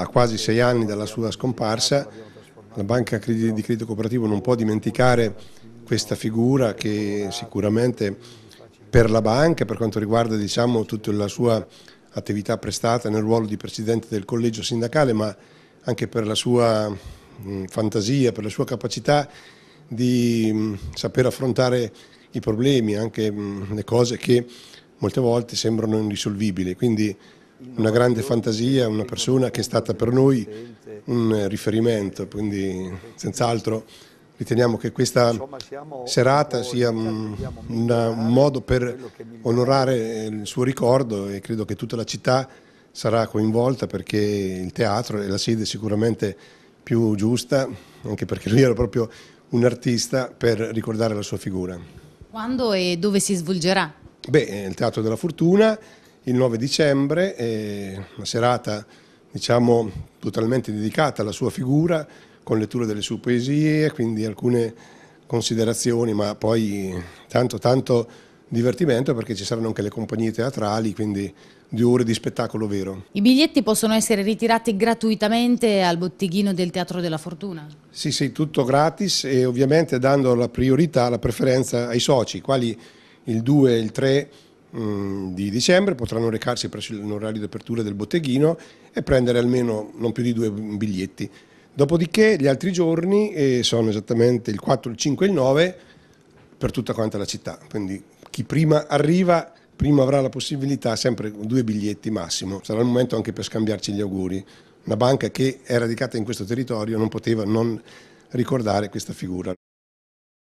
a quasi sei anni dalla sua scomparsa, la banca di credito cooperativo non può dimenticare questa figura che sicuramente per la banca, per quanto riguarda diciamo, tutta la sua attività prestata nel ruolo di presidente del collegio sindacale, ma anche per la sua fantasia, per la sua capacità di saper affrontare i problemi, anche le cose che molte volte sembrano irrisolvibili. Quindi una grande fantasia, una persona che è stata per noi un riferimento, quindi senz'altro riteniamo che questa serata sia un, un modo per onorare il suo ricordo e credo che tutta la città sarà coinvolta perché il teatro è la sede sicuramente più giusta, anche perché lui era proprio un artista per ricordare la sua figura. Quando e dove si svolgerà? Beh, il Teatro della Fortuna il 9 dicembre, una serata diciamo, totalmente dedicata alla sua figura, con lettura delle sue poesie, quindi alcune considerazioni, ma poi tanto tanto divertimento perché ci saranno anche le compagnie teatrali, quindi due ore di spettacolo vero. I biglietti possono essere ritirati gratuitamente al botteghino del Teatro della Fortuna? Sì, sì, tutto gratis e ovviamente dando la priorità, la preferenza ai soci, quali il 2 il 3 Mm, di dicembre potranno recarsi presso l'orario di apertura del botteghino e prendere almeno non più di due biglietti. Dopodiché gli altri giorni eh, sono esattamente il 4, il 5 e il 9 per tutta quanta la città, quindi chi prima arriva prima avrà la possibilità, sempre due biglietti massimo, sarà il momento anche per scambiarci gli auguri. Una banca che è radicata in questo territorio non poteva non ricordare questa figura.